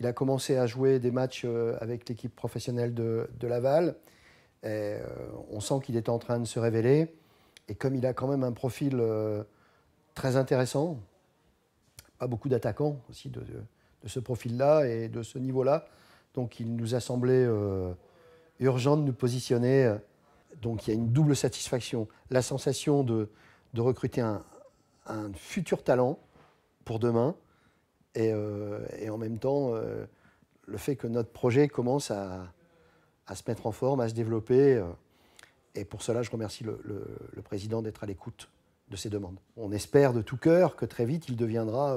Il a commencé à jouer des matchs euh, avec l'équipe professionnelle de, Laval. Euh, on sent qu'il est en train de se révéler. Et comme il a quand même un profil euh, très intéressant, pas beaucoup d'attaquants aussi de, ce profil-là et de ce niveau-là. Donc il nous a semblé urgent de nous positionner. Donc il y a une double satisfaction. La sensation de, recruter un futur talent pour demain, euh, et, en même temps, euh, le fait que notre projet commence à, se mettre en forme, à se développer. Euh, et pour cela, je remercie le, président d'être à l'écoute de ces demandes. On espère de tout cœur que très vite, il deviendra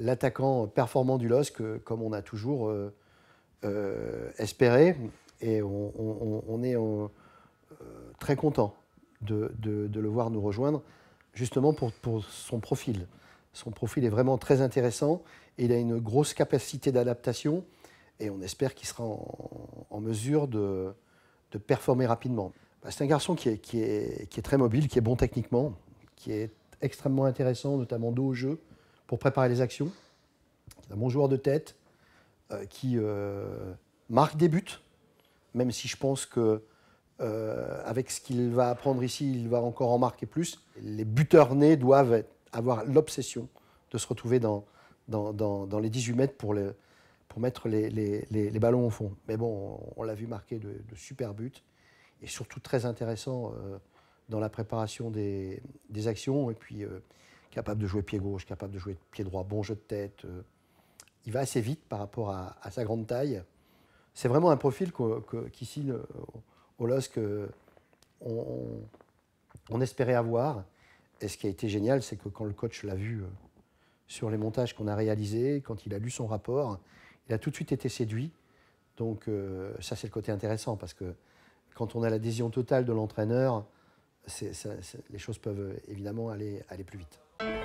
l'attaquant performant du LOSC, comme on a toujours espéré. Et on, est très content de, le voir nous rejoindre, justement pour son profil. Son profil est vraiment très intéressant. Il a une grosse capacité d'adaptation et on espère qu'il sera en, mesure de, performer rapidement. Bah, c'est un garçon qui est, très mobile, qui est bon techniquement, qui est extrêmement intéressant, notamment dos au jeu, pour préparer les actions. C'est un bon joueur de tête, euh, qui euh, marque des buts, même si je pense que euh, avec ce qu'il va apprendre ici, il va encore en marquer plus. Les buteurs nés doivent être avoir l'obsession de se retrouver dans, dans, dans, les 18 mètres pour, le, pour mettre les, les, les, ballons au fond. Mais bon, on, l'a vu marquer de, super buts et surtout très intéressant euh, dans la préparation des, des actions. Et puis, euh, capable de jouer pied gauche, capable de jouer pied droit, bon jeu de tête. Euh, il va assez vite par rapport à, sa grande taille. C'est vraiment un profil qu'ici, au LOSC, on, on, espérait avoir. Et ce qui a été génial, c'est que quand le coach l'a vu euh, sur les montages qu'on a réalisés, quand il a lu son rapport, il a tout de suite été séduit. Donc euh, ça, c'est le côté intéressant, parce que quand on a l'adhésion totale de l'entraîneur, les choses peuvent euh, évidemment aller, aller plus vite.